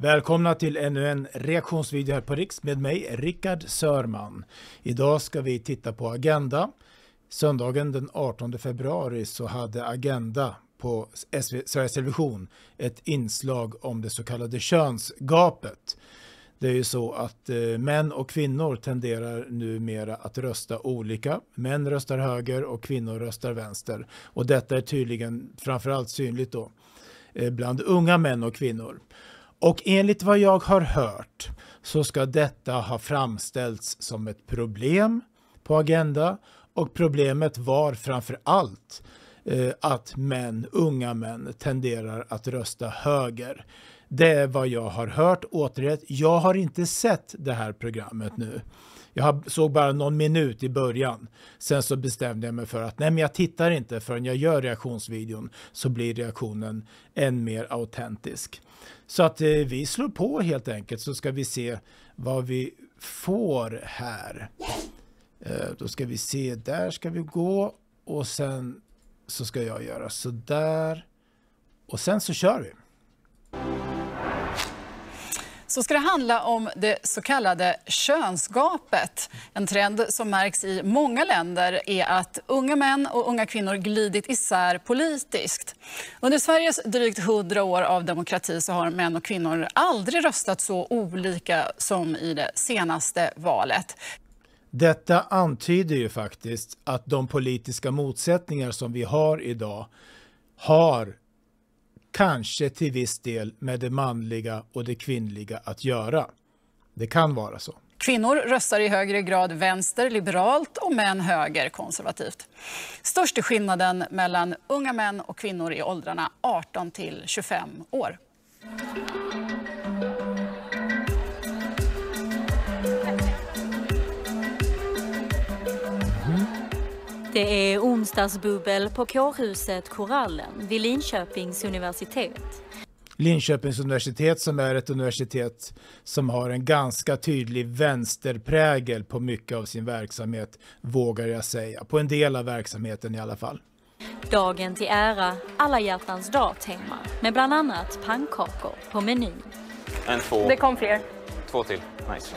Välkomna till ännu en reaktionsvideo här på Riks med mig, Rickard Sörman. Idag ska vi titta på Agenda. Söndagen den 18 februari så hade Agenda på Sveriges Television ett inslag om det så kallade könsgapet. Det är ju så att eh, män och kvinnor tenderar numera att rösta olika. Män röstar höger och kvinnor röstar vänster. Och detta är tydligen framförallt synligt då eh, bland unga män och kvinnor. Och enligt vad jag har hört så ska detta ha framställts som ett problem på Agenda och problemet var framför allt eh, att män, unga män tenderar att rösta höger. Det är vad jag har hört. Återigen, jag har inte sett det här programmet nu. Jag såg bara någon minut i början. Sen så bestämde jag mig för att nej, men jag tittar inte förrän jag gör reaktionsvideon så blir reaktionen än mer autentisk. Så att eh, vi slår på helt enkelt så ska vi se vad vi får här. Eh, då ska vi se, där ska vi gå och sen så ska jag göra så där och sen så kör vi så ska det handla om det så kallade könsgapet. En trend som märks i många länder är att unga män och unga kvinnor glidit isär politiskt. Under Sveriges drygt hundra år av demokrati så har män och kvinnor aldrig röstat så olika som i det senaste valet. Detta antyder ju faktiskt att de politiska motsättningar som vi har idag har kanske till viss del med det manliga och det kvinnliga att göra. Det kan vara så. Kvinnor röstar i högre grad vänster, liberalt och män höger, konservativt. Störst är skillnaden mellan unga män och kvinnor i åldrarna 18 till 25 år. Det är onsdagsbubbel på kårhuset Korallen vid Linköpings universitet. Linköpings universitet som är ett universitet som har en ganska tydlig vänsterprägel på mycket av sin verksamhet, vågar jag säga. På en del av verksamheten i alla fall. Dagen till ära, alla hjärtans dag-tema med bland annat pannkakor på menyn. En, två. Det kom fler. Två till.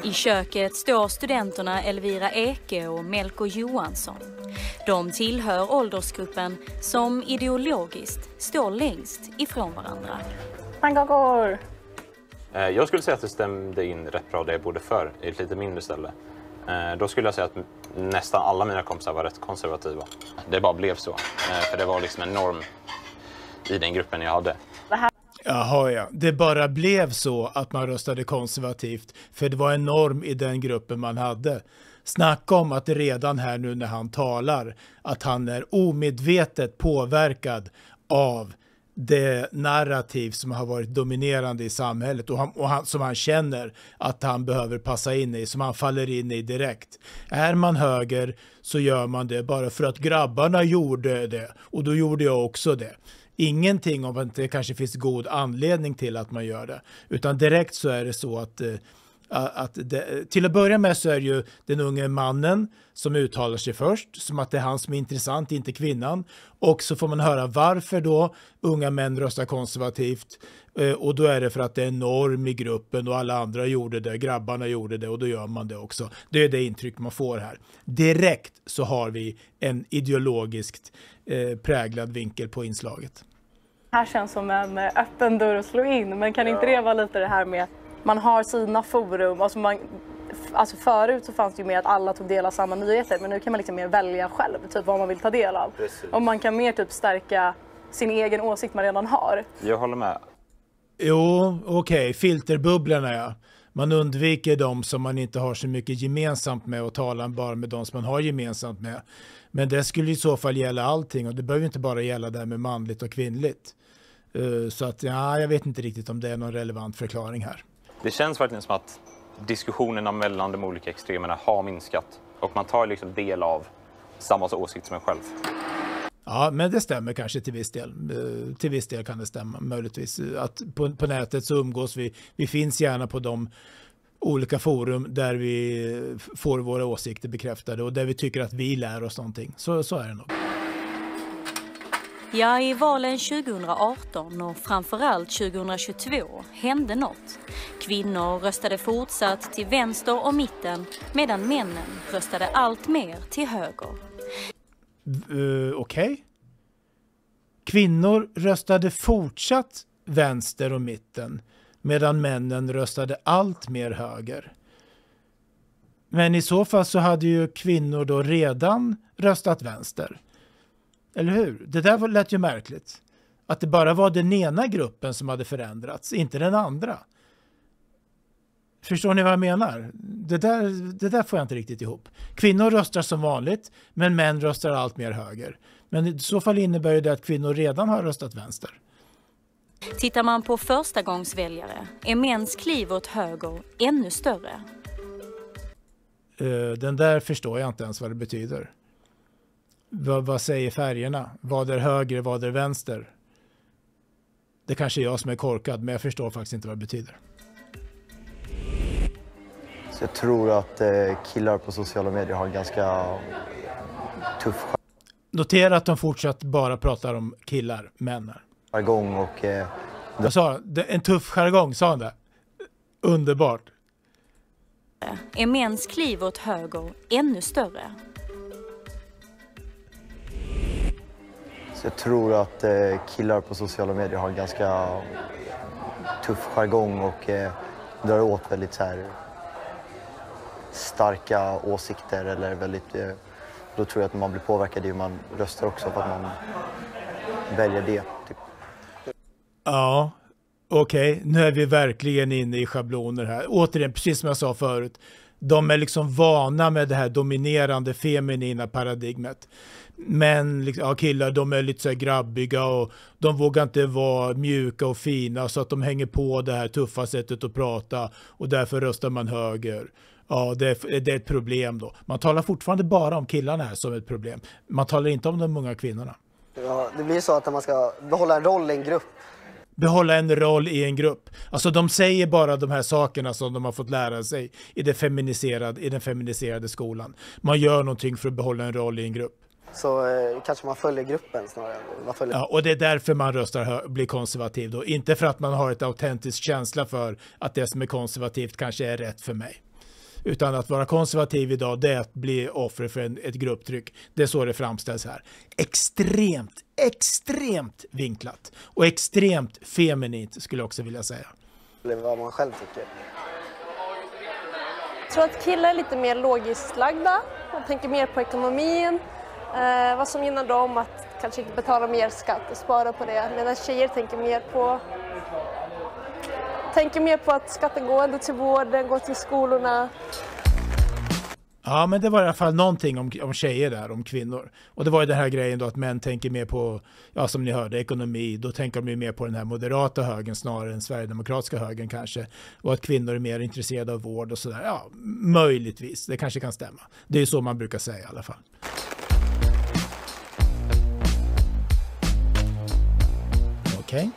I köket står studenterna Elvira Eke och Melko Johansson. De tillhör åldersgruppen som ideologiskt står längst ifrån varandra. Mangagor! Eh, jag skulle säga att det stämde in rätt bra det jag bodde för i ett lite mindre ställe. Eh, då skulle jag säga att nästan alla mina kompisar var rätt konservativa. Det bara blev så, eh, för det var liksom en norm i den gruppen jag hade. Jaha ja, det bara blev så att man röstade konservativt för det var en norm i den gruppen man hade. Snacka om att redan här nu när han talar att han är omedvetet påverkad av det narrativ som har varit dominerande i samhället och, han, och han, som han känner att han behöver passa in i, som han faller in i direkt. Är man höger så gör man det bara för att grabbarna gjorde det och då gjorde jag också det ingenting om att det kanske finns god anledning till att man gör det. Utan direkt så är det så att eh, att det, till att börja med så är det ju den unge mannen som uttalar sig först, som att det är han som är intressant, inte kvinnan. Och så får man höra varför då unga män röstar konservativt. Eh, och då är det för att det är norm i gruppen och alla andra gjorde det, grabbarna gjorde det och då gör man det också. Det är det intryck man får här. Direkt så har vi en ideologiskt eh, präglad vinkel på inslaget. Det här känns som en eh, öppen dörr att slå in, men kan inte det vara lite det här med man har sina forum, alltså man, alltså förut så fanns det ju mer att alla tog del av samma nyheter men nu kan man liksom mer välja själv typ vad man vill ta del av. Precis. Och man kan mer typ stärka sin egen åsikt man redan har. Jag håller med. Jo, okej, okay. filterbubblorna ja. Man undviker de som man inte har så mycket gemensamt med och talar bara med de som man har gemensamt med. Men det skulle i så fall gälla allting och det behöver inte bara gälla det här med manligt och kvinnligt. Eh, så att ja, jag vet inte riktigt om det är någon relevant förklaring här. Det känns verkligen som att diskussionerna mellan de olika extremerna har minskat och man tar liksom del av samma åsikt som en själv. Ja, men det stämmer kanske till viss del. Eh, till viss del kan det stämma, möjligtvis. Eh, att på, på nätet så umgås vi. Vi finns gärna på de olika forum där vi eh, får våra åsikter bekräftade och där vi tycker att vi lär oss någonting. Så, så är det nog. Ja, i valen 2018 och framförallt 2022 hände något. Kvinnor röstade fortsatt till vänster och mitten medan männen röstade allt mer till höger. Uh, Okej. Okay. Kvinnor röstade fortsatt vänster och mitten medan männen röstade allt mer höger. Men i så fall så hade ju kvinnor då redan röstat vänster. Eller hur? Det där lät ju märkligt. Att det bara var den ena gruppen som hade förändrats, inte den andra. Förstår ni vad jag menar? Det där, det där får jag inte riktigt ihop. Kvinnor röstar som vanligt, men män röstar allt mer höger. Men i så fall innebär det att kvinnor redan har röstat vänster. Tittar man på förstagångsväljare är mäns kliv åt höger ännu större. Eh, den där förstår jag inte ens vad det betyder. V vad säger färgerna? Vad är höger, vad är vänster? Det kanske är jag som är korkad, men jag förstår faktiskt inte vad det betyder jag tror att eh, killar på sociala medier har en ganska tuff Notera att de fortsatt bara pratar om killar, män. Jargong och... Eh, Vad sa En tuff jargong, sa han det? Underbart. Är mäns kliv åt höger ännu större? Så jag tror att eh, killar på sociala medier har en ganska tuff jargong och eh, drar åt väldigt så här starka åsikter eller väldigt... Eh, då tror jag att man blir påverkad i hur man röstar också för att man väljer det. Typ. Ja, okej. Okay. Nu är vi verkligen inne i schabloner här. Återigen, precis som jag sa förut. De är liksom vana med det här dominerande feminina paradigmet. Män, liksom, ja, killar de är lite så här grabbiga och de vågar inte vara mjuka och fina så att de hänger på det här tuffa sättet att prata och därför röstar man höger. Ja, det är, det är ett problem då. Man talar fortfarande bara om killarna här som ett problem. Man talar inte om de unga kvinnorna. Ja, det blir så att när man ska behålla en roll i en grupp behålla en roll i en grupp. Alltså de säger bara de här sakerna som de har fått lära sig i, det feminiserade, i den feminiserade skolan. Man gör någonting för att behålla en roll i en grupp. Så eh, kanske man följer gruppen snarare än följer... Ja, och det är därför man röstar blir konservativ då. Inte för att man har ett autentiskt känsla för att det som är konservativt kanske är rätt för mig. Utan att vara konservativ idag, det är att bli offer för en, ett grupptryck. Det är så det framställs här. Extremt, extremt vinklat. Och extremt feminint skulle jag också vilja säga. Eller vad man själv tycker. Jag tror att killar är lite mer logiskt lagda. De tänker mer på ekonomin, eh, vad som gynnar dem, att kanske inte betala mer skatt och spara på det. Medan tjejer tänker mer på tänker mer på att skatten går ändå till vården, går till skolorna. Ja, men det var i alla fall någonting om, om tjejer där, om kvinnor. Och det var ju den här grejen då att män tänker mer på, ja som ni hörde, ekonomi. Då tänker de ju mer på den här moderata högern snarare än sverigedemokratiska högern kanske. Och att kvinnor är mer intresserade av vård och sådär. Ja, möjligtvis. Det kanske kan stämma. Det är ju så man brukar säga i alla fall. Okej. Okay.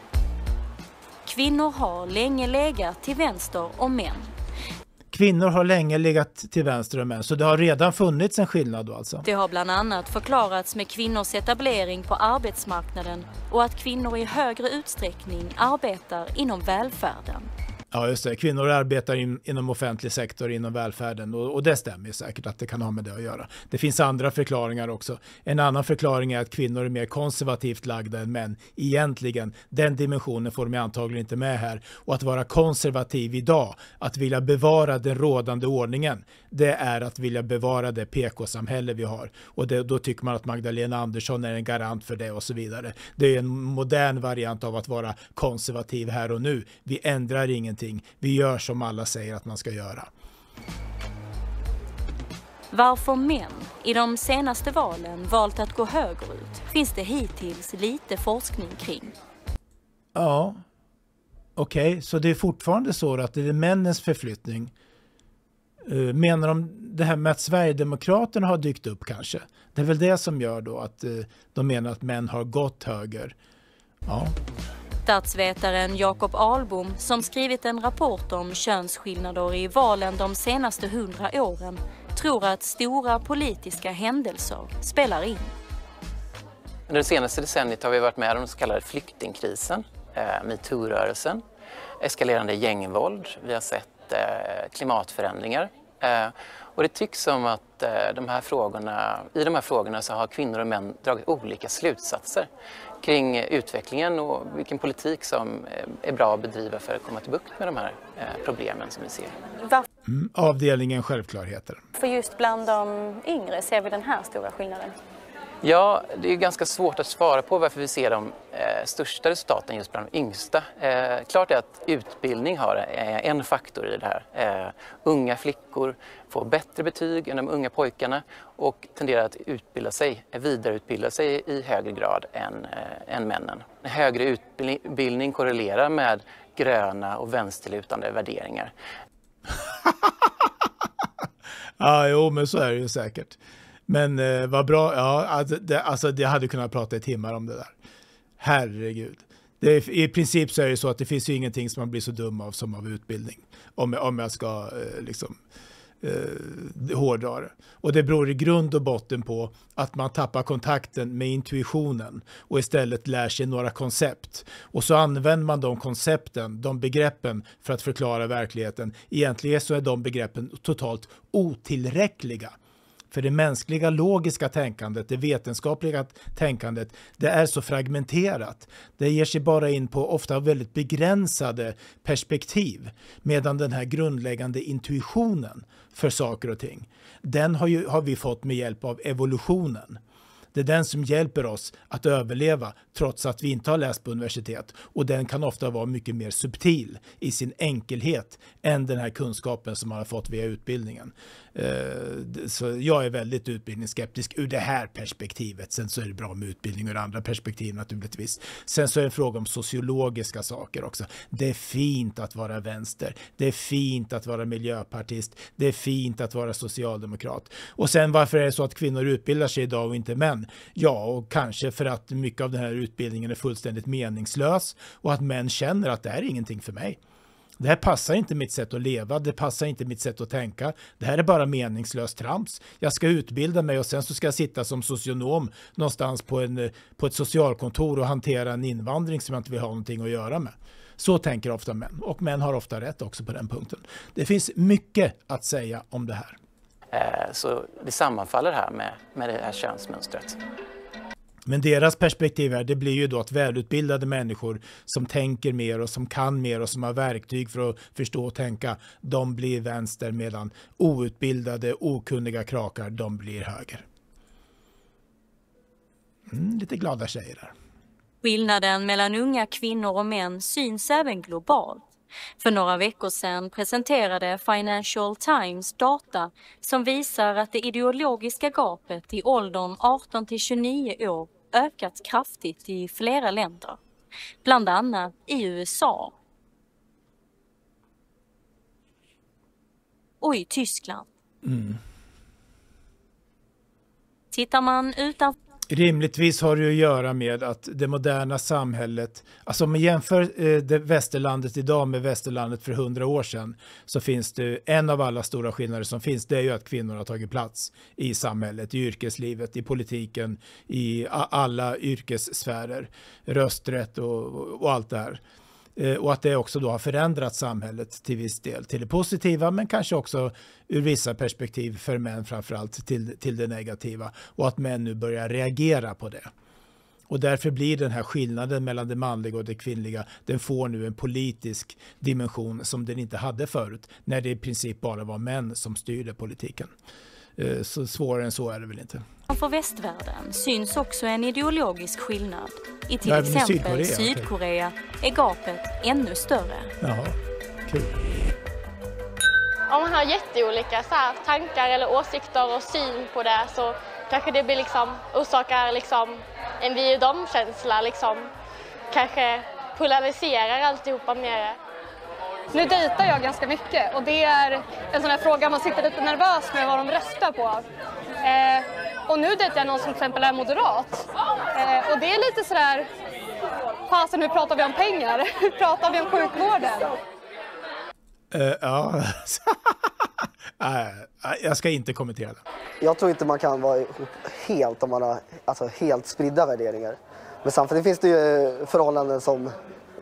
Kvinnor har länge legat till vänster om män. Kvinnor har länge legat till vänster om män, så det har redan funnits en skillnad då alltså? Det har bland annat förklarats med kvinnors etablering på arbetsmarknaden och att kvinnor i högre utsträckning arbetar inom välfärden. Ja, just det. Kvinnor arbetar in, inom offentlig sektor, inom välfärden och, och det stämmer säkert att det kan ha med det att göra. Det finns andra förklaringar också. En annan förklaring är att kvinnor är mer konservativt lagda än män egentligen. Den dimensionen får de antagligen inte med här. Och att vara konservativ idag, att vilja bevara den rådande ordningen, det är att vilja bevara det PK-samhälle vi har. Och det, då tycker man att Magdalena Andersson är en garant för det och så vidare. Det är en modern variant av att vara konservativ här och nu. Vi ändrar ingenting ingenting. Vi gör som alla säger att man ska göra. Varför män i de senaste valen valt att gå högerut finns det hittills lite forskning kring. Ja, okej, okay. så det är fortfarande så att det är männens förflyttning. Eh, menar de det här med att Sverigedemokraterna har dykt upp kanske? Det är väl det som gör då att eh, de menar att män har gått höger. Ja. Statsvetaren Jakob Ahlbom, som skrivit en rapport om könsskillnader i valen de senaste hundra åren, tror att stora politiska händelser spelar in. Under det senaste decenniet har vi varit med om den så kallade flyktingkrisen, eh, metoo-rörelsen, eskalerande gängvåld, vi har sett eh, klimatförändringar. Eh, och det tycks som att de här frågorna, i de här frågorna så har kvinnor och män dragit olika slutsatser kring utvecklingen och vilken politik som eh, är bra att bedriva för att komma till bukt med de här eh, problemen som vi ser. Mm, avdelningen Självklarheter. För just bland de yngre ser vi den här stora skillnaden. Ja, det är ganska svårt att svara på varför vi ser de eh, största resultaten just bland de yngsta. Eh, klart är att utbildning har eh, en faktor i det här. Eh, unga flickor får bättre betyg än de unga pojkarna och tenderar att utbilda sig, vidareutbilda sig i högre grad än, eh, än männen. Högre utbildning korrelerar med gröna och vänsterlutande värderingar. ja, ah, jo, men så är det ju säkert. Men eh, vad bra, ja, alltså det, alltså hade kunnat prata i timmar om det där. Herregud. Det, I princip så är det så att det finns ju ingenting som man blir så dum av som av utbildning. Om, om jag ska eh, liksom eh, hårdra det. Och det beror i grund och botten på att man tappar kontakten med intuitionen och istället lär sig några koncept. Och så använder man de koncepten, de begreppen för att förklara verkligheten. Egentligen så är de begreppen totalt otillräckliga för det mänskliga logiska tänkandet, det vetenskapliga tänkandet, det är så fragmenterat. Det ger sig bara in på ofta väldigt begränsade perspektiv. Medan den här grundläggande intuitionen för saker och ting, den har, ju, har vi fått med hjälp av evolutionen. Det är den som hjälper oss att överleva trots att vi inte har läst på universitet. Och den kan ofta vara mycket mer subtil i sin enkelhet än den här kunskapen som man har fått via utbildningen. Eh, så jag är väldigt utbildningsskeptisk ur det här perspektivet. Sen så är det bra med utbildning ur andra perspektiv naturligtvis. Sen så är det en fråga om sociologiska saker också. Det är fint att vara vänster. Det är fint att vara miljöpartist. Det är fint att vara socialdemokrat. Och sen varför är det så att kvinnor utbildar sig idag och inte män? Ja, och kanske för att mycket av den här utbildningen är fullständigt meningslös och att män känner att det här är ingenting för mig. Det här passar inte mitt sätt att leva, det passar inte mitt sätt att tänka. Det här är bara meningslöst trams. Jag ska utbilda mig och sen så ska jag sitta som socionom någonstans på, en, på ett socialkontor och hantera en invandring som jag inte vill ha någonting att göra med. Så tänker ofta män och män har ofta rätt också på den punkten. Det finns mycket att säga om det här. Eh, så det sammanfaller här med, med det här könsmönstret. Men deras perspektiv här, det blir ju då att välutbildade människor som tänker mer och som kan mer och som har verktyg för att förstå och tänka, de blir vänster medan outbildade, okunniga krakar, de blir höger. Mm, lite glada tjejer där. Skillnaden mellan unga kvinnor och män syns även globalt. För några veckor sedan presenterade Financial Times data som visar att det ideologiska gapet i åldern 18 till 29 år ökat kraftigt i flera länder, bland annat i USA och i Tyskland. Mm. Tittar man utanför Rimligtvis har det att göra med att det moderna samhället, alltså om man jämför eh, det västerlandet idag med västerlandet för hundra år sedan, så finns det en av alla stora skillnader som finns, det är ju att kvinnor har tagit plats i samhället, i yrkeslivet, i politiken, i alla yrkessfärer, rösträtt och, och allt det här. Eh, och att det också då har förändrat samhället till viss del, till det positiva men kanske också ur vissa perspektiv för män framförallt till, till det negativa och att män nu börjar reagera på det. Och därför blir den här skillnaden mellan det manliga och det kvinnliga, den får nu en politisk dimension som den inte hade förut, när det i princip bara var män som styrde politiken. Eh, så svårare än så är det väl inte. För västvärlden syns också en ideologisk skillnad. I till Nej, exempel Sydkorea, Sydkorea är gapet ännu större. Jaha, kul. Om man har jätteolika så här, tankar eller åsikter och syn på det så kanske det blir liksom, orsakar liksom, en vi och dem-känsla. Liksom. Kanske polariserar alltihopa mer. Nu dejtar jag ganska mycket och det är en sån här fråga man sitter lite nervös med vad de röstar på. Eh, och nu dejtar jag någon som till exempel är moderat. Eh, och det är lite sådär, fasen nu pratar vi om pengar, Hur pratar vi om sjukvården? Uh, ja, uh, jag ska inte kommentera det. Jag tror inte man kan vara ihop helt om man har alltså, helt spridda värderingar. Men samtidigt finns det ju eh, förhållanden som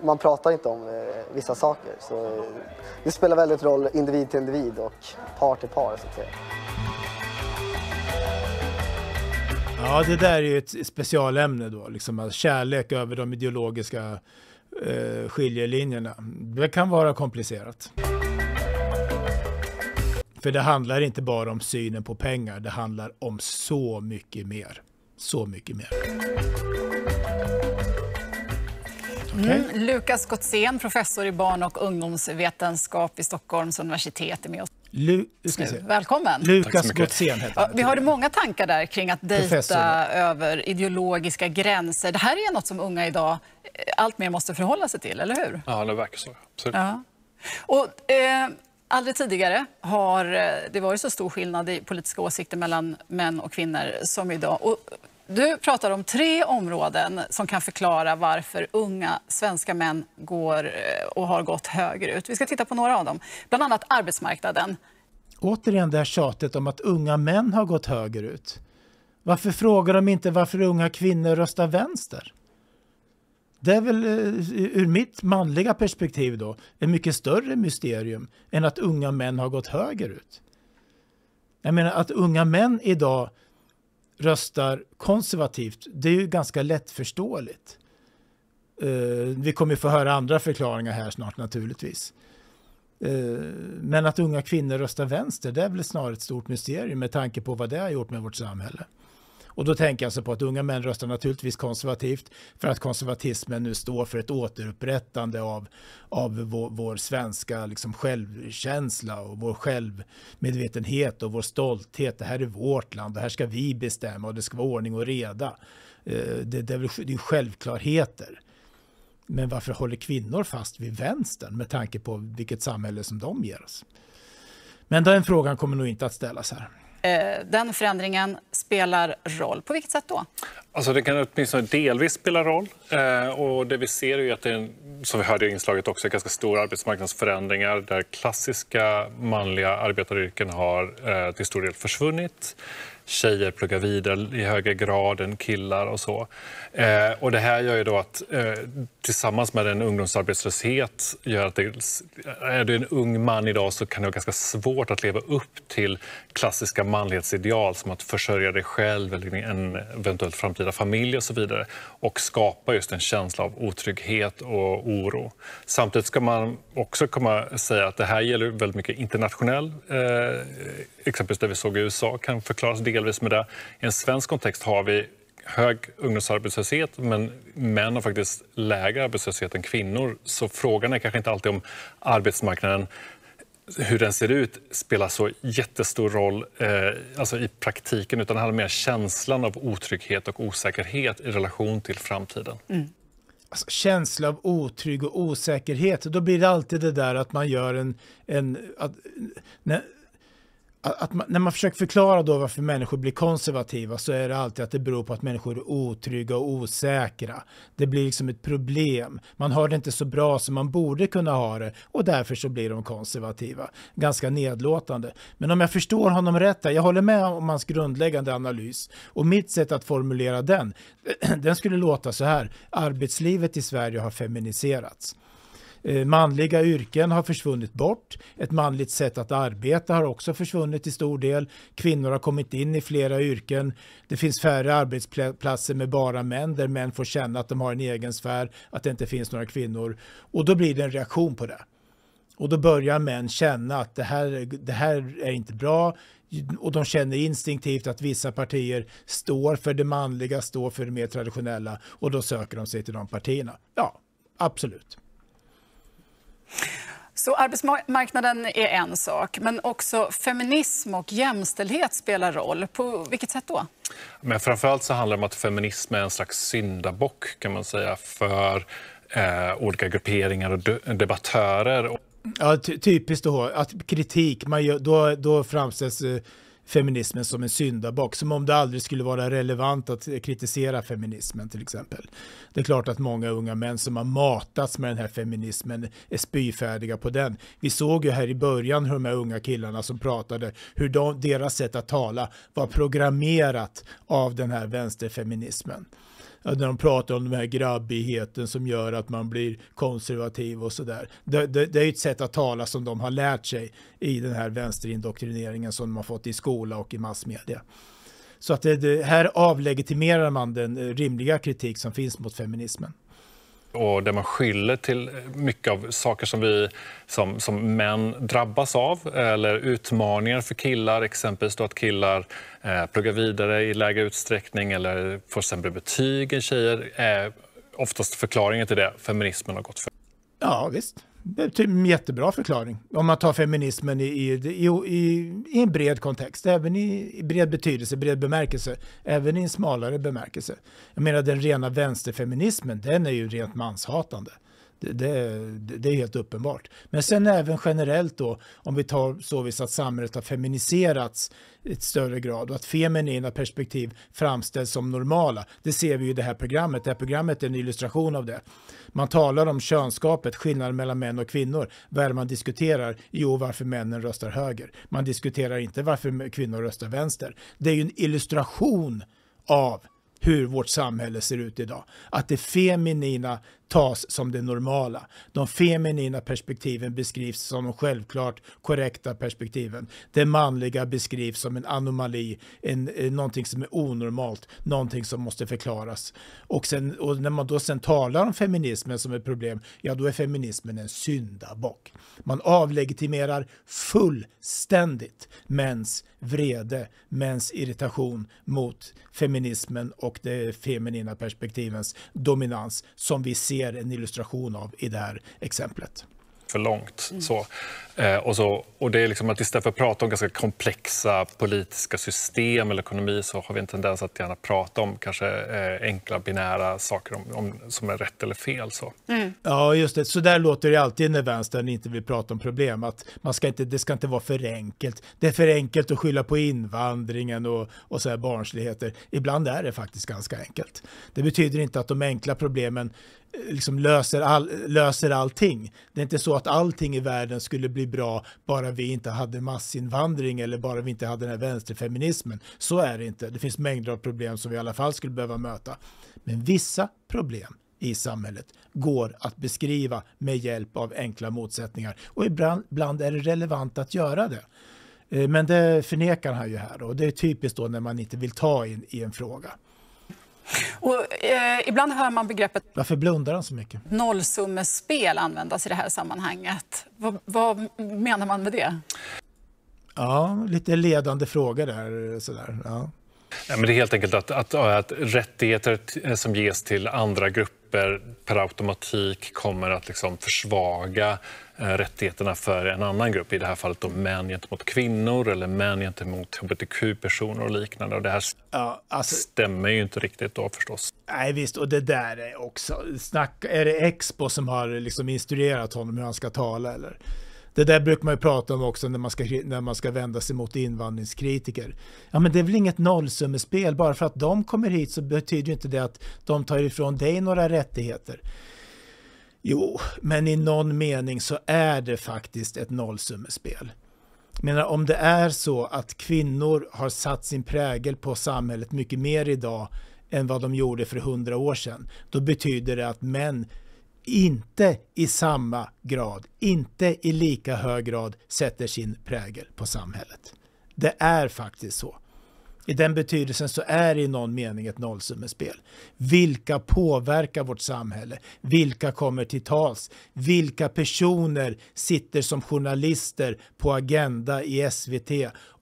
man pratar inte om eh, vissa saker. Så eh, det spelar väldigt roll individ till individ och par till par. Så att säga. Ja, det där är ju ett specialämne då, liksom alltså kärlek över de ideologiska eh, skiljelinjerna. Det kan vara komplicerat. För det handlar inte bara om synen på pengar, det handlar om så mycket mer. Så mycket mer. Okay. Mm. Lukas Gottsén, professor i barn och ungdomsvetenskap vid Stockholms universitet, är med oss. Lu Välkommen. Lukas Gottsén heter ja, Vi har många tankar där kring att dejta över ideologiska gränser. Det här är något som unga idag eh, allt mer måste förhålla sig till, eller hur? Ja, det verkar så. Absolut. Ja. Och, eh, aldrig tidigare har eh, det varit så stor skillnad i politiska åsikter mellan män och kvinnor som idag. Och du pratar om tre områden som kan förklara varför unga svenska män går eh, och har gått högre ut. Vi ska titta på några av dem, bland annat arbetsmarknaden. Återigen det här tjatet om att unga män har gått högre ut. Varför frågar de inte varför unga kvinnor röstar vänster? Det är väl eh, ur mitt manliga perspektiv då ett mycket större mysterium än att unga män har gått höger ut. Jag menar att unga män idag röstar konservativt, det är ju ganska lättförståeligt. Eh, vi kommer få höra andra förklaringar här snart naturligtvis. Eh, men att unga kvinnor röstar vänster, det är väl snarare ett stort mysterium med tanke på vad det har gjort med vårt samhälle. Och då tänker jag så på att unga män röstar naturligtvis konservativt för att konservatismen nu står för ett återupprättande av, av vår, vår svenska liksom självkänsla och vår självmedvetenhet och vår stolthet. Det här är vårt land, det här ska vi bestämma och det ska vara ordning och reda. Eh, det, det är ju självklarheter. Men varför håller kvinnor fast vid vänstern med tanke på vilket samhälle som de ger oss? Men den frågan kommer nog inte att ställas här. Eh, den förändringen spelar roll. På vilket sätt då? Alltså det kan åtminstone delvis spela roll. Eh, och det vi ser är att det är, som vi hörde i inslaget, också ganska stora arbetsmarknadsförändringar där klassiska manliga arbetaryrken har eh, till stor del försvunnit. Tjejer pluggar vidare i högre grad än killar och så. Eh, och det här gör ju då att eh, tillsammans med en ungdomsarbetslöshet gör att det, är du en ung man idag så kan det vara ganska svårt att leva upp till klassiska manlighetsideal som att försörja dig själv eller en eventuellt framtida familj och så vidare och skapa just en känsla av otrygghet och oro. Samtidigt ska man också komma säga att det här gäller väldigt mycket internationell, eh, exempelvis det vi såg i USA kan förklaras delvis med det. I en svensk kontext har vi hög ungdomsarbetslöshet men män har faktiskt lägre arbetslöshet än kvinnor. Så frågan är kanske inte alltid om arbetsmarknaden hur den ser ut spelar så jättestor roll eh, alltså i praktiken utan det handlar mer om känslan av otrygghet och osäkerhet i relation till framtiden. Mm. Alltså, känsla av otrygg och osäkerhet, då blir det alltid det där att man gör en... en att, när, att man, när man försöker förklara då varför människor blir konservativa så är det alltid att det beror på att människor är otrygga och osäkra. Det blir liksom ett problem. Man har det inte så bra som man borde kunna ha det och därför så blir de konservativa. Ganska nedlåtande. Men om jag förstår honom rätt, jag håller med om hans grundläggande analys och mitt sätt att formulera den, den skulle låta så här. Arbetslivet i Sverige har feminiserats. Eh, manliga yrken har försvunnit bort. Ett manligt sätt att arbeta har också försvunnit till stor del. Kvinnor har kommit in i flera yrken. Det finns färre arbetsplatser med bara män där män får känna att de har en egen sfär, att det inte finns några kvinnor. Och då blir det en reaktion på det. Och då börjar män känna att det här, det här är inte bra. Och de känner instinktivt att vissa partier står för det manliga, står för det mer traditionella. Och då söker de sig till de partierna. Ja, absolut. Så arbetsmarknaden är en sak, men också feminism och jämställdhet spelar roll. På vilket sätt då? Men framförallt så handlar det om att feminism är en slags syndabock kan man säga för eh, olika grupperingar och debattörer. Ja, ty typiskt då att kritik, man gör, då, då framställs eh feminismen som en syndabock, som om det aldrig skulle vara relevant att kritisera feminismen till exempel. Det är klart att många unga män som har matats med den här feminismen är spyfärdiga på den. Vi såg ju här i början hur de här unga killarna som pratade, hur de, deras sätt att tala var programmerat av den här vänsterfeminismen när de pratar om den här grabbigheten som gör att man blir konservativ och sådär. Det, det, det är ett sätt att tala som de har lärt sig i den här vänsterindoktrineringen som de har fått i skola och i massmedia. Så att det, här avlegitimerar man den eh, rimliga kritik som finns mot feminismen och där man skyller till mycket av saker som vi som, som män drabbas av eller utmaningar för killar, exempelvis då att killar eh, pluggar vidare i lägre utsträckning eller får sämre betyg än tjejer. Eh, oftast förklaringen till det, feminismen har gått för. Ja, visst. Det är typ en jättebra förklaring. Om man tar feminismen i, i, i, i en bred kontext, även i, i, bred betydelse, bred bemärkelse, även i en smalare bemärkelse. Jag menar den rena vänsterfeminismen, den är ju rent manshatande. Det, det, det, är helt uppenbart. Men sen även generellt då, om vi tar så vis att samhället har feminiserats i ett större grad och att feminina perspektiv framställs som normala. Det ser vi i det här programmet. Det här programmet är en illustration av det. Man talar om könsskapet, skillnaden mellan män och kvinnor. Vad är det man diskuterar? Jo, varför männen röstar höger. Man diskuterar inte varför kvinnor röstar vänster. Det är ju en illustration av hur vårt samhälle ser ut idag. Att det feminina tas som det normala. De feminina perspektiven beskrivs som de självklart korrekta perspektiven. Det manliga beskrivs som en anomali, en, eh, någonting som är onormalt, någonting som måste förklaras. Och, sen, och när man då sen talar om feminismen som ett problem, ja då är feminismen en syndabock. Man avlegitimerar fullständigt mäns vrede, mäns irritation mot feminismen och det feminina perspektivens dominans som vi ser ger en illustration av i det här exemplet för långt. Mm. Så, eh, och, så, och det är liksom att istället för att prata om ganska komplexa politiska system eller ekonomi så har vi en tendens att gärna prata om kanske eh, enkla binära saker om, om, som är rätt eller fel. Så. Mm. Ja, just det. Så där låter det alltid när vänstern inte vill prata om problem. Att man ska inte, det ska inte vara för enkelt. Det är för enkelt att skylla på invandringen och, och så här barnsligheter. Ibland är det faktiskt ganska enkelt. Det betyder inte att de enkla problemen liksom löser, all, löser allting. Det är inte så att allting i världen skulle bli bra bara vi inte hade massinvandring eller bara vi inte hade den här vänsterfeminismen. Så är det inte. Det finns mängder av problem som vi i alla fall skulle behöva möta. Men vissa problem i samhället går att beskriva med hjälp av enkla motsättningar och ibland, ibland är det relevant att göra det. Eh, men det förnekar han ju här och det är typiskt då när man inte vill ta in i en fråga. Och, eh, ibland hör man begreppet Varför blundar han så mycket? nollsummespel användas i det här sammanhanget. V vad menar man med det? Ja, lite ledande fråga där. Sådär. Ja. Ja, men det är helt enkelt att, att, att rättigheter som ges till andra grupper grupper per automatik kommer att liksom försvaga eh, rättigheterna för en annan grupp, i det här fallet då män gentemot kvinnor eller män gentemot hbtq-personer och liknande. Och det här ja, alltså, stämmer ju inte riktigt då förstås. Nej, visst, och det där är också... Snack, är det Expo som har liksom instruerat honom hur han ska tala eller? Det där brukar man ju prata om också när man ska, när man ska vända sig mot invandringskritiker. Ja, men det är väl inget nollsummespel. Bara för att de kommer hit så betyder ju inte det att de tar ifrån dig några rättigheter. Jo, men i någon mening så är det faktiskt ett nollsummespel. menar, om det är så att kvinnor har satt sin prägel på samhället mycket mer idag än vad de gjorde för hundra år sedan, då betyder det att män inte i samma grad, inte i lika hög grad sätter sin prägel på samhället. Det är faktiskt så. I den betydelsen så är det i någon mening ett nollsummespel. Vilka påverkar vårt samhälle? Vilka kommer till tals? Vilka personer sitter som journalister på Agenda i SVT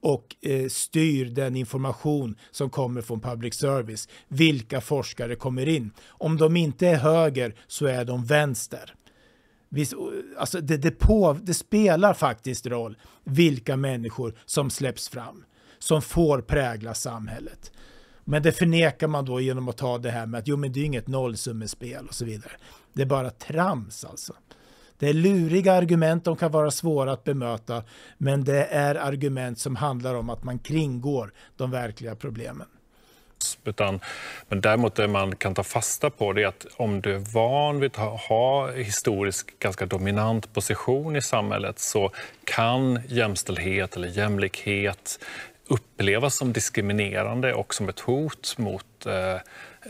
och eh, styr den information som kommer från public service. Vilka forskare kommer in? Om de inte är höger så är de vänster. Alltså det, det, på, det spelar faktiskt roll vilka människor som släpps fram, som får prägla samhället. Men det förnekar man då genom att ta det här med att jo, men det är inget nollsummespel och så vidare. Det är bara trams alltså. Det är luriga argument, de kan vara svåra att bemöta, men det är argument som handlar om att man kringgår de verkliga problemen. Utan, men däremot det man kan ta fasta på det är att om du är van vid att ha historisk ganska dominant position i samhället så kan jämställdhet eller jämlikhet upplevas som diskriminerande och som ett hot mot eh,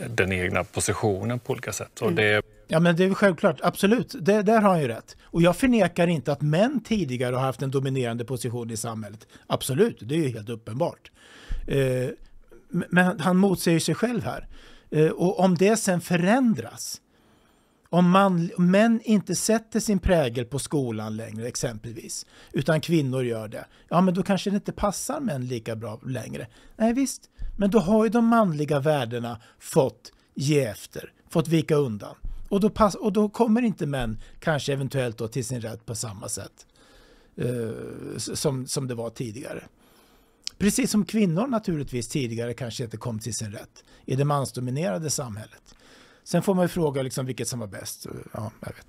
den egna positionen på olika sätt. Och mm. det Ja, men det är självklart. Absolut, det, där har han ju rätt. Och jag förnekar inte att män tidigare har haft en dominerande position i samhället. Absolut, det är ju helt uppenbart. Eh, men han motsäger sig själv här. Eh, och om det sen förändras, om man, män inte sätter sin prägel på skolan längre exempelvis, utan kvinnor gör det, ja men då kanske det inte passar män lika bra längre. Nej visst, men då har ju de manliga värdena fått ge efter, fått vika undan. Och då, pass, och då kommer inte män kanske eventuellt då till sin rätt på samma sätt uh, som, som det var tidigare. Precis som kvinnor naturligtvis tidigare kanske inte kom till sin rätt i det mansdominerade samhället. Sen får man ju fråga liksom vilket som var bäst. Eh, ja, jag vet.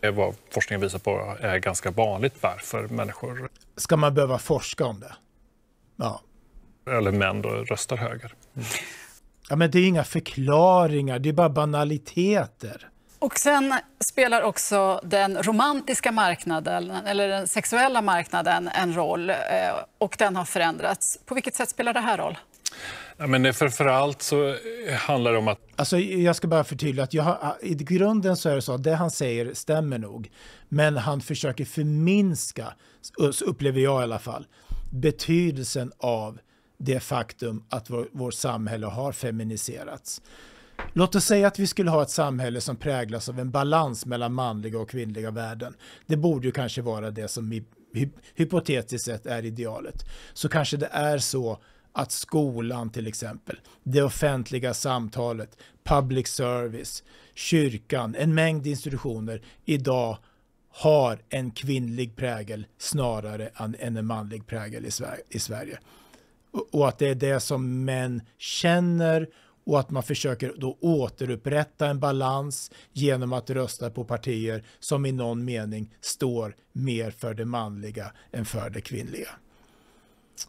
Det är vad forskningen visar på är ganska vanligt varför människor... Ska man behöva forska om det? Ja. Eller män då röstar höger. Mm. Ja, men det är inga förklaringar, det är bara banaliteter. Och sen spelar också den romantiska marknaden, eller den sexuella marknaden, en roll. Eh, och den har förändrats. På vilket sätt spelar det här roll? Ja, men framförallt så eh, handlar det om att... Alltså, jag ska bara förtydliga att jag har, ah, i grunden så är det så att det han säger stämmer nog. Men han försöker förminska, upplever jag i alla fall, betydelsen av det faktum att vårt vår samhälle har feminiserats. Låt oss säga att vi skulle ha ett samhälle som präglas av en balans mellan manliga och kvinnliga värden. Det borde ju kanske vara det som hy hypotetiskt sett är idealet. Så kanske det är så att skolan till exempel, det offentliga samtalet, public service, kyrkan, en mängd institutioner idag har en kvinnlig prägel snarare än en manlig prägel i Sverige. Och att det är det som män känner och att man försöker då återupprätta en balans genom att rösta på partier som i någon mening står mer för det manliga än för det kvinnliga.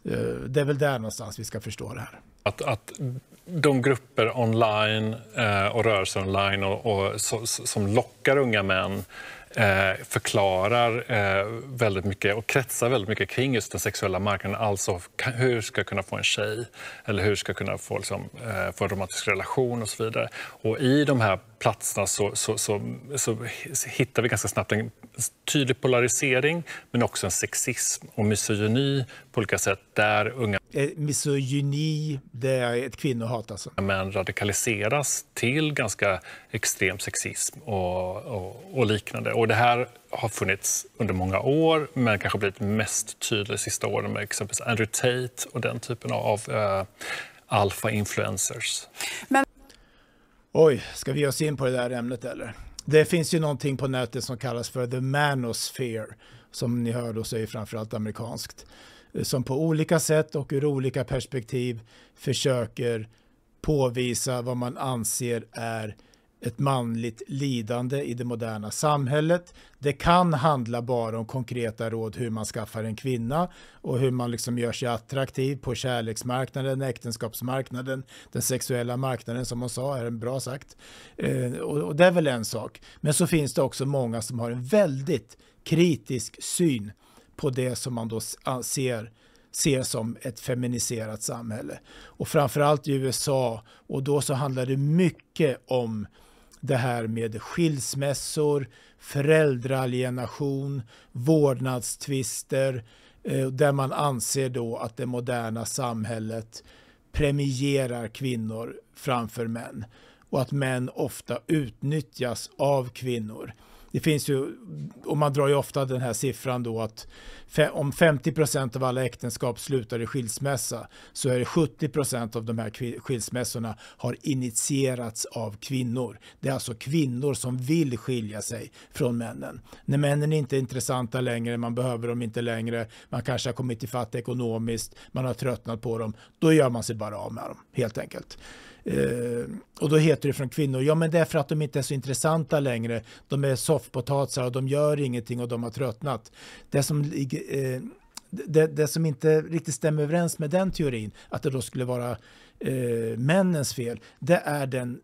Eh, det är väl där någonstans vi ska förstå det här. Att, att de grupper online eh, och rörelser online och, och som lockar unga män eh, förklarar eh, väldigt mycket och kretsar väldigt mycket kring just den sexuella marknaden. Alltså hur ska jag kunna få en tjej? Eller hur ska jag kunna få, liksom, eh, få en romantisk relation och så vidare. Och i de här platserna så, så, så, så, hittar vi ganska snabbt en tydlig polarisering men också en sexism och misogyni på olika sätt där unga... Eh, misogyni, det är ett kvinnohat alltså? Män radikaliseras till ganska extrem sexism och, och, och liknande. Och och det här har funnits under många år men kanske blivit mest tydligt sista åren med exempelvis Andrew Tate och den typen av eh, alfa-influencers. Men... Oj, ska vi ge oss in på det där ämnet eller? Det finns ju någonting på nätet som kallas för the manosphere som ni hör då säger framförallt amerikanskt eh, som på olika sätt och ur olika perspektiv försöker påvisa vad man anser är ett manligt lidande i det moderna samhället. Det kan handla bara om konkreta råd hur man skaffar en kvinna och hur man liksom gör sig attraktiv på kärleksmarknaden, äktenskapsmarknaden, den sexuella marknaden som hon sa är en bra sagt. Eh, och, och det är väl en sak. Men så finns det också många som har en väldigt kritisk syn på det som man då ser ser som ett feminiserat samhälle. Och framförallt i USA, och då så handlar det mycket om det här med skilsmässor, föräldraalienation, vårdnadstvister eh, där man anser då att det moderna samhället premierar kvinnor framför män och att män ofta utnyttjas av kvinnor det finns ju, och man drar ju ofta den här siffran då att om 50 procent av alla äktenskap slutar i skilsmässa så är det 70 procent av de här skilsmässorna har initierats av kvinnor. Det är alltså kvinnor som vill skilja sig från männen. När männen inte är intressanta längre, man behöver dem inte längre, man kanske har kommit ifatt ekonomiskt, man har tröttnat på dem, då gör man sig bara av med dem helt enkelt. Eh, och då heter det från kvinnor, ja men det är för att de inte är så intressanta längre. De är soffpotatisar och de gör ingenting och de har tröttnat. Det som, eh, det, det, som inte riktigt stämmer överens med den teorin, att det då skulle vara eh, männens fel, det är den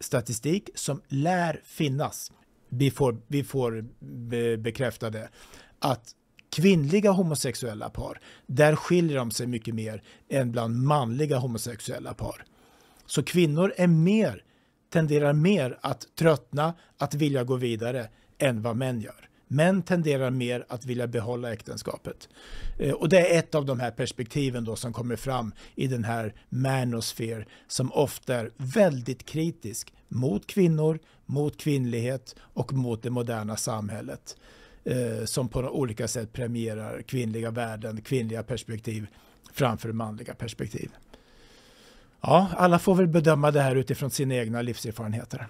statistik som lär finnas. Vi får, vi får be, bekräfta det. Att kvinnliga homosexuella par, där skiljer de sig mycket mer än bland manliga homosexuella par. Så kvinnor är mer, tenderar mer att tröttna, att vilja gå vidare än vad män gör. Män tenderar mer att vilja behålla äktenskapet. Eh, och det är ett av de här perspektiven då som kommer fram i den här manosphere som ofta är väldigt kritisk mot kvinnor, mot kvinnlighet och mot det moderna samhället eh, som på olika sätt premierar kvinnliga värden, kvinnliga perspektiv framför manliga perspektiv ja, alla får väl bedöma det här utifrån sina egna livserfarenheter.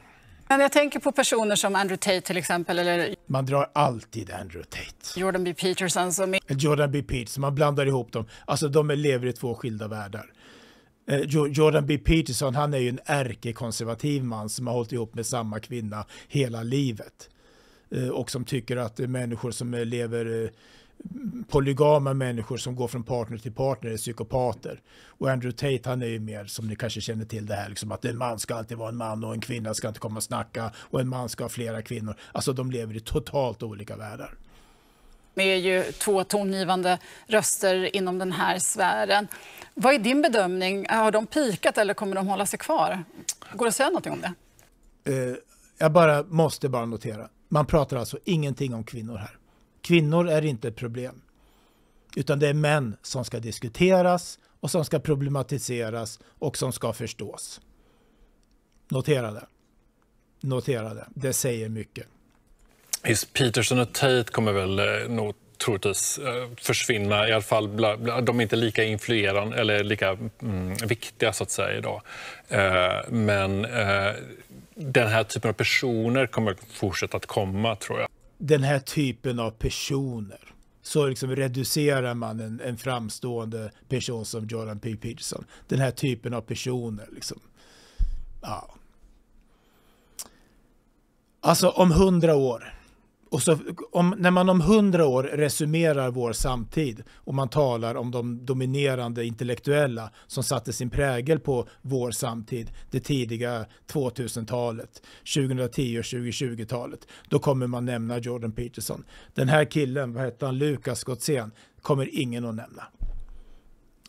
Men jag tänker på personer som Andrew Tate till exempel. Eller... Man drar alltid Andrew Tate. Jordan B Peterson. Som... Jordan B Peterson, man blandar ihop dem. Alltså de lever i två skilda världar. Eh, Jordan B Peterson, han är ju en ärkekonservativ man som har hållit ihop med samma kvinna hela livet. Eh, och som tycker att människor som lever eh, polygama människor som går från partner till partner är psykopater. Och Andrew Tate han är ju mer, som ni kanske känner till det här, liksom att en man ska alltid vara en man och en kvinna ska inte komma och snacka och en man ska ha flera kvinnor. Alltså de lever i totalt olika världar. Det är ju två tongivande röster inom den här sfären. Vad är din bedömning? Har de pikat eller kommer de hålla sig kvar? Går det att säga någonting om det? Eh, jag bara måste bara notera, man pratar alltså ingenting om kvinnor här. Kvinnor är inte ett problem. Utan det är män som ska diskuteras och som ska problematiseras och som ska förstås. Notera det. Notera det. Det säger mycket. Just Peterson och Tate kommer väl eh, nog troligtvis eh, försvinna, i alla fall de är inte lika influerande eller lika mm, viktiga så att säga idag. Eh, men den här typen av personer kommer fortsätta att komma tror jag den här typen av personer så liksom reducerar man en, en framstående person som Jordan P. Peterson. Den här typen av personer. Liksom. Ja. Alltså om hundra år och så, om, när man om hundra år resumerar vår samtid och man talar om de dominerande intellektuella som satte sin prägel på vår samtid, det tidiga 2000-talet, 2010 och 2020-talet, då kommer man nämna Jordan Peterson. Den här killen, vad hette han, Lukas Gottsén, kommer ingen att nämna.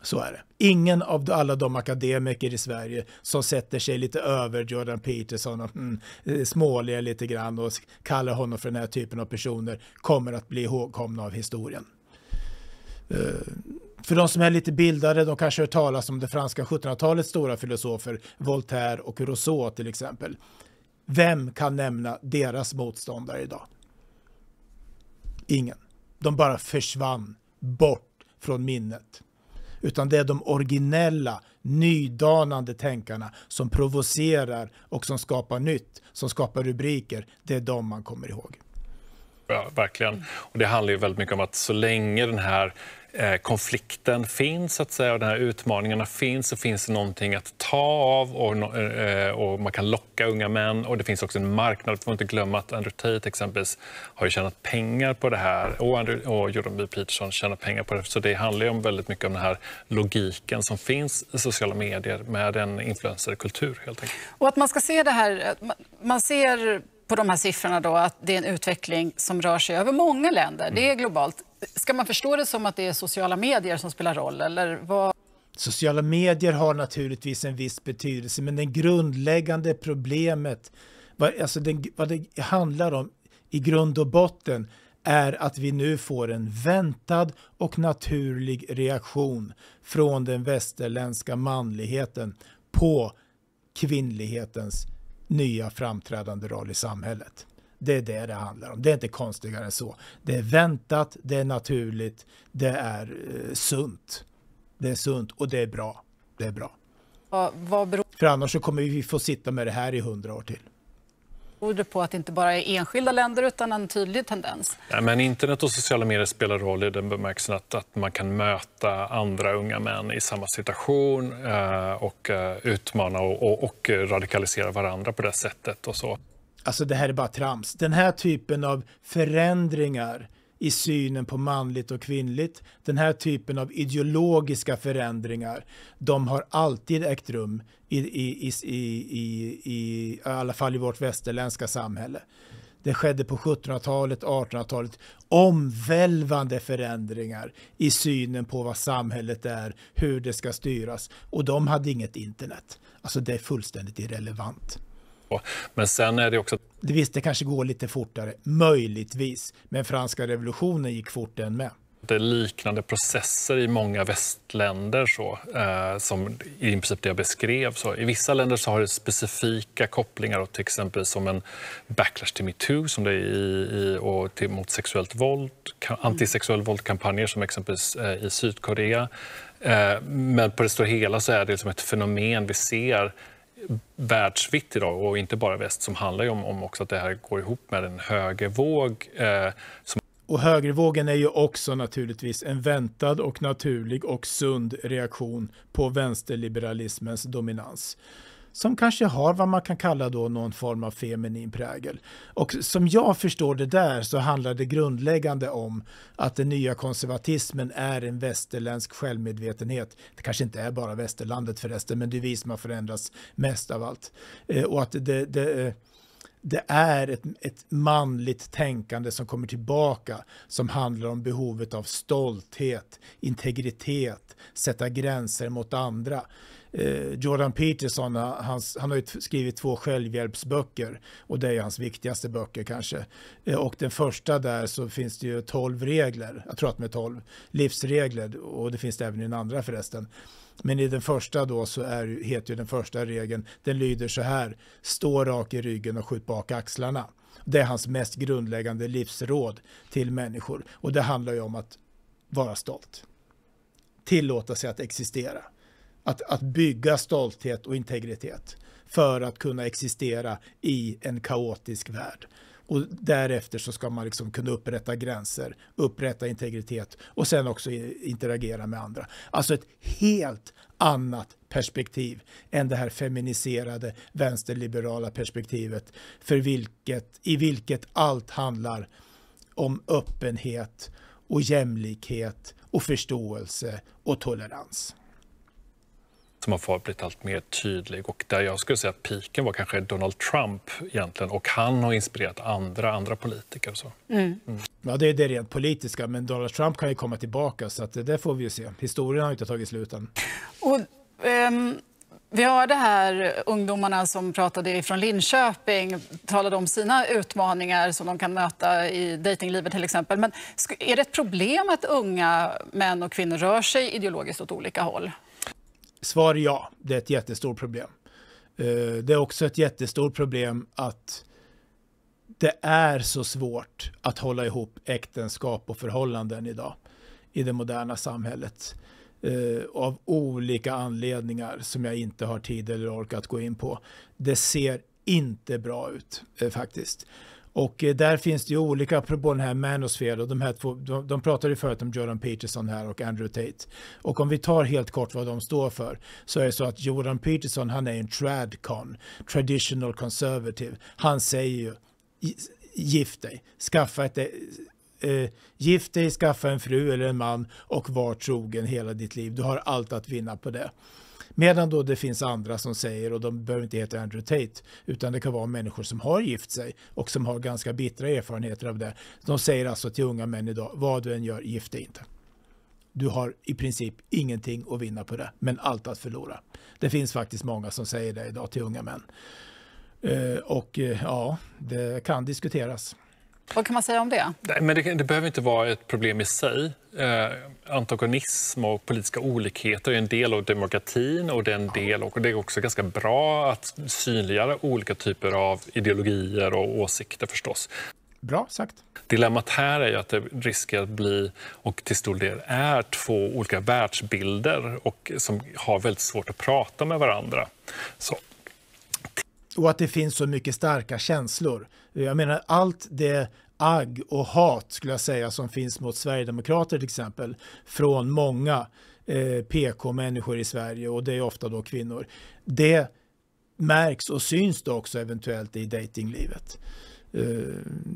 Så är det. Ingen av alla de akademiker i Sverige som sätter sig lite över Jordan Peterson och mm, eh, småler lite grann och kallar honom för den här typen av personer kommer att bli ihågkomna av historien. Uh, för de som är lite bildade, de kanske har hört talas om det franska 1700-talets stora filosofer, Voltaire och Rousseau till exempel. Vem kan nämna deras motståndare idag? Ingen. De bara försvann bort från minnet utan det är de originella, nydanande tänkarna som provocerar och som skapar nytt, som skapar rubriker. Det är de man kommer ihåg. Ja, verkligen. Och det handlar ju väldigt mycket om att så länge den här Eh, konflikten finns, så att säga, och de här utmaningarna finns, så finns det någonting att ta av och, eh, och, man kan locka unga män och det finns också en marknad. Vi får inte glömma att Andrew Tate exempelvis har ju tjänat pengar på det här och, Andrew, och Jordan B. Peterson tjänar pengar på det. Så det handlar ju om väldigt mycket om den här logiken som finns i sociala medier med en influencerkultur helt enkelt. Och att man ska se det här, man ser på de här siffrorna då, att det är en utveckling som rör sig över många länder. Det är globalt. Ska man förstå det som att det är sociala medier som spelar roll? Eller vad? Sociala medier har naturligtvis en viss betydelse, men det grundläggande problemet, vad, alltså den, vad det handlar om i grund och botten, är att vi nu får en väntad och naturlig reaktion från den västerländska manligheten på kvinnlighetens nya framträdande roll i samhället. Det är det det handlar om. Det är inte konstigare än så. Det är väntat, det är naturligt, det är eh, sunt. Det är sunt och det är bra. Det är bra. Vad, vad beror... För annars så kommer vi få sitta med det här i hundra år till beror det på att det inte bara är enskilda länder utan en tydlig tendens? Ja, men internet och sociala medier spelar roll i den bemärkelsen att, att man kan möta andra unga män i samma situation eh, och eh, utmana och, och, och radikalisera varandra på det sättet. Och så. Alltså det här är bara trams. Den här typen av förändringar i synen på manligt och kvinnligt, den här typen av ideologiska förändringar, de har alltid ägt rum i, i, i, i, i, i alla fall i vårt västerländska samhälle. Det skedde på 1700-talet, 1800-talet. Omvälvande förändringar i synen på vad samhället är, hur det ska styras. Och de hade inget internet. Alltså det är fullständigt irrelevant. Men sen är det också... Det visst, det kanske går lite fortare, möjligtvis. Men franska revolutionen gick fort den med. Det är liknande processer i många västländer så, eh, som i princip det jag beskrev. Så, I vissa länder så har det specifika kopplingar till exempel som en backlash till metoo som det är i, i, och till, mot sexuellt våld, mm. antisexuell våldkampanjer som exempelvis eh, i Sydkorea. Eh, men på det stora hela så är det liksom ett fenomen vi ser världsvitt idag och inte bara väst som handlar ju om, om också att det här går ihop med en högervåg. Eh, som... Och högervågen är ju också naturligtvis en väntad och naturlig och sund reaktion på vänsterliberalismens dominans som kanske har vad man kan kalla då någon form av feminin prägel. Och som jag förstår det där så handlar det grundläggande om att den nya konservatismen är en västerländsk självmedvetenhet. Det kanske inte är bara västerlandet förresten, men det är vi som har förändrats mest av allt. Eh, och att det, det eh, det är ett, ett, manligt tänkande som kommer tillbaka som handlar om behovet av stolthet, integritet, sätta gränser mot andra. Eh, Jordan Peterson, eh, hans, han har skrivit två självhjälpsböcker och det är hans viktigaste böcker kanske. Eh, och den första där så finns det ju tolv regler, jag tror att de är 12, livsregler och det finns det även i den andra förresten. Men i den första då så är, heter ju den första regeln, den lyder så här, stå rak i ryggen och skjut bak axlarna. Det är hans mest grundläggande livsråd till människor och det handlar ju om att vara stolt. Tillåta sig att existera. Att, att bygga stolthet och integritet för att kunna existera i en kaotisk värld. Och därefter så ska man liksom kunna upprätta gränser, upprätta integritet och sen också interagera med andra. Alltså ett helt annat perspektiv än det här feminiserade vänsterliberala perspektivet för vilket, i vilket allt handlar om öppenhet och jämlikhet och förståelse och tolerans som har blivit allt mer tydlig. Och där jag skulle säga att piken var kanske Donald Trump egentligen och han har inspirerat andra, andra politiker. så. Mm. Mm. Ja, det är det rent politiska, men Donald Trump kan ju komma tillbaka så att det där får vi ju se. Historien har inte tagit slut än. Och, um... Vi hörde här ungdomarna som pratade från Linköping talade om sina utmaningar som de kan möta i dejtinglivet till exempel. Men är det ett problem att unga män och kvinnor rör sig ideologiskt åt olika håll? Svar ja, det är ett jättestort problem. Eh, det är också ett jättestort problem att det är så svårt att hålla ihop äktenskap och förhållanden idag i det moderna samhället. Uh, av olika anledningar som jag inte har tid eller ork att gå in på. Det ser inte bra ut uh, faktiskt. Och eh, där finns det ju olika, apropå den här manosphere, och de, här två, de, de pratade ju förut om Jordan Peterson här och Andrew Tate. Och om vi tar helt kort vad de står för, så är det så att Jordan Peterson, han är en tradcon, traditional conservative. Han säger ju, gift dig, skaffa ett eh, eh, gift dig, skaffa en fru eller en man och var trogen hela ditt liv. Du har allt att vinna på det. Medan då det finns andra som säger, och de behöver inte heta Andrew Tate, utan det kan vara människor som har gift sig och som har ganska bittra erfarenheter av det. De säger alltså till unga män idag, vad du än gör, gift dig inte. Du har i princip ingenting att vinna på det, men allt att förlora. Det finns faktiskt många som säger det idag till unga män. Eh, och eh, ja, det kan diskuteras. Vad kan man säga om det? Nej, men det, det behöver inte vara ett problem i sig. Eh, antagonism och politiska olikheter är en del av demokratin och det är, en del, och det är också ganska bra att synliggöra olika typer av ideologier och åsikter förstås. Bra sagt. Dilemmat här är ju att det riskerar att bli, och till stor del är, två olika världsbilder och som har väldigt svårt att prata med varandra. Så och att det finns så mycket starka känslor. Jag menar allt det agg och hat skulle jag säga som finns mot sverigedemokrater till exempel från många eh, PK-människor i Sverige och det är ofta då kvinnor. Det märks och syns då också eventuellt i dejtinglivet. Eh,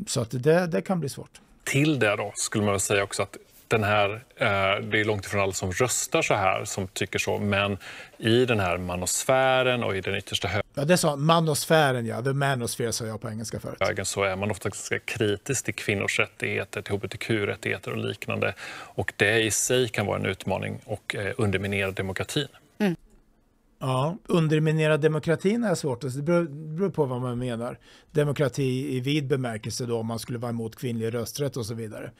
så att det, det kan bli svårt. Till det då skulle man säga också att den här, eh, det är långt ifrån alla som röstar så här, som tycker så, men i den här manosfären och i den yttersta högern Ja, det sa manosfären, ja. The manosphere sa jag på engelska förut. Högern så är man ofta ganska kritisk till kvinnors rättigheter, till hbtq-rättigheter och liknande. Och det i sig kan vara en utmaning och eh, underminera demokratin. Mm. Ja, underminera demokratin är svårt. Alltså, det beror, beror på vad man menar. Demokrati i vid bemärkelse då, om man skulle vara emot kvinnlig rösträtt och så vidare.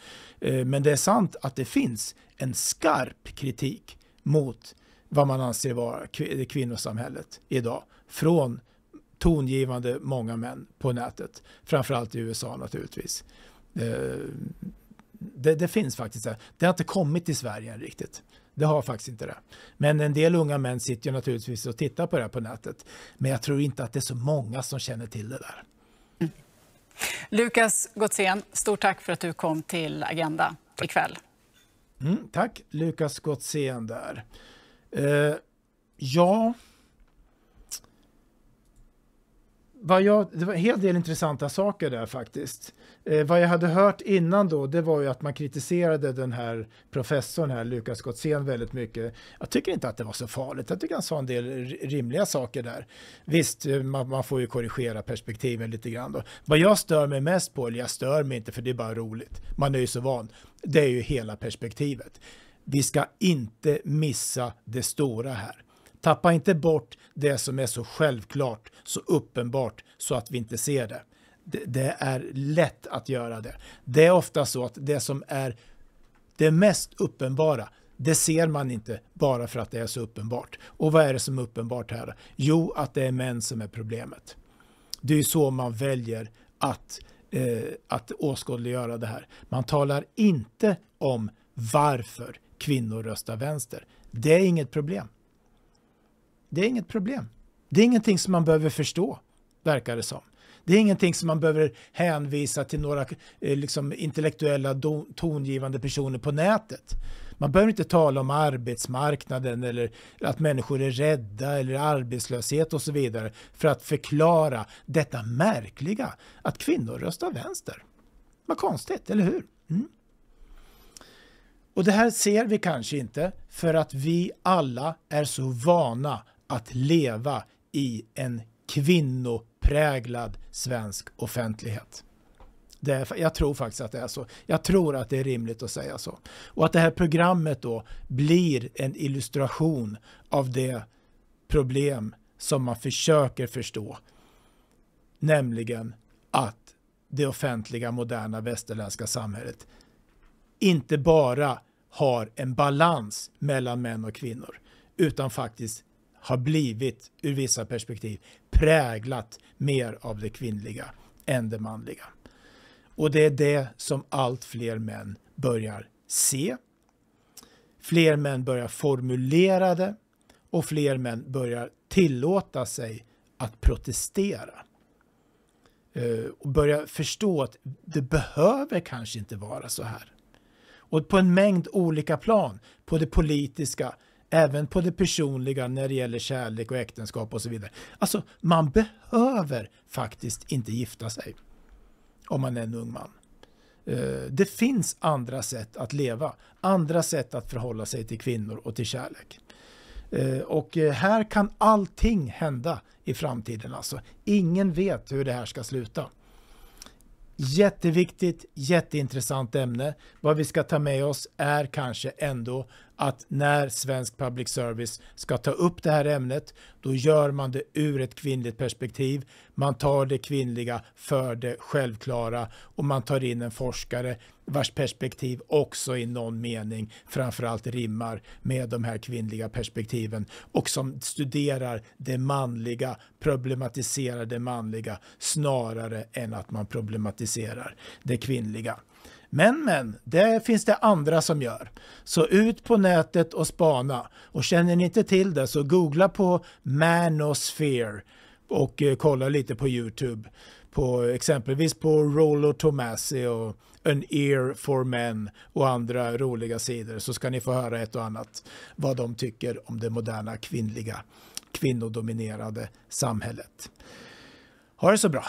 Eh, men det är sant att det finns en skarp kritik mot vad man anser vara kvinnosamhället idag från tongivande många män på nätet, framförallt i USA naturligtvis. Eh, det, det finns faktiskt det. Det har inte kommit till Sverige än riktigt. Det har faktiskt inte det. Men en del unga män sitter ju naturligtvis och tittar på det här på nätet. Men jag tror inte att det är så många som känner till det där. Mm. Lukas Gottsén, stort tack för att du kom till Agenda tack. ikväll. Mm, tack, Lukas Gottsén där. Eh, ja... Vad jag, det var en hel del intressanta saker där faktiskt. Eh, vad jag hade hört innan då, det var ju att man kritiserade den här professorn här, Lukas Gottsén, väldigt mycket. Jag tycker inte att det var så farligt. Jag tycker han sa en del rimliga saker där. Visst, eh, man, man får ju korrigera perspektiven lite grann då. Vad jag stör mig mest på, eller jag stör mig inte för det är bara roligt, man är ju så van, det är ju hela perspektivet. Vi ska inte missa det stora här. Tappa inte bort det som är så självklart, så uppenbart, så att vi inte ser det det, är lätt att göra det. Det är ofta så att det som är det mest uppenbara, det ser man inte bara för att det är så uppenbart. Och vad är det som är uppenbart här? Jo, att det är män som är problemet. Det är så man väljer att, eh, att åskådliggöra det här. Man talar inte om varför kvinnor röstar vänster. Det är inget problem. Det är inget problem. Det är ingenting som man behöver förstå, verkar det som. Det är ingenting som man behöver hänvisa till några eh, liksom, intellektuella do, tongivande personer på nätet. Man behöver inte tala om arbetsmarknaden eller att människor är rädda eller arbetslöshet och så vidare för att förklara detta märkliga att kvinnor röstar vänster. Vad konstigt, eller hur? Mm. Och det här ser vi kanske inte för att vi alla är så vana att leva i en kvinno präglad svensk offentlighet. Det, jag tror faktiskt att det är så. Jag tror att det är rimligt att säga så. Och att det här programmet då blir en illustration av det problem som man försöker förstå. Nämligen att det offentliga moderna västerländska samhället inte bara har en balans mellan män och kvinnor utan faktiskt har blivit, ur vissa perspektiv, präglat mer av det kvinnliga än det manliga. Och det är det som allt fler män börjar se. Fler män börjar formulera det och fler män börjar tillåta sig att protestera. Eh, och börja förstå att det behöver kanske inte vara så här. Och på en mängd olika plan, på det politiska, även på det personliga när det gäller kärlek och äktenskap och så vidare. Alltså, man behöver faktiskt inte gifta sig om man är en ung man. Eh, det finns andra sätt att leva, andra sätt att förhålla sig till kvinnor och till kärlek. Eh, och eh, här kan allting hända i framtiden alltså. Ingen vet hur det här ska sluta. Jätteviktigt, jätteintressant ämne. Vad vi ska ta med oss är kanske ändå att när svensk public service ska ta upp det här ämnet, då gör man det ur ett kvinnligt perspektiv. Man tar det kvinnliga för det självklara och man tar in en forskare vars perspektiv också i någon mening framförallt rimmar med de här kvinnliga perspektiven och som studerar det manliga, problematiserar det manliga snarare än att man problematiserar det kvinnliga. Men, men, det finns det andra som gör. Så ut på nätet och spana. Och känner ni inte till det så googla på Manosphere och eh, kolla lite på Youtube. På, exempelvis på Rollo Tomasi och An Ear for Men och andra roliga sidor så ska ni få höra ett och annat vad de tycker om det moderna kvinnliga, kvinnodominerade samhället. Ha det så bra!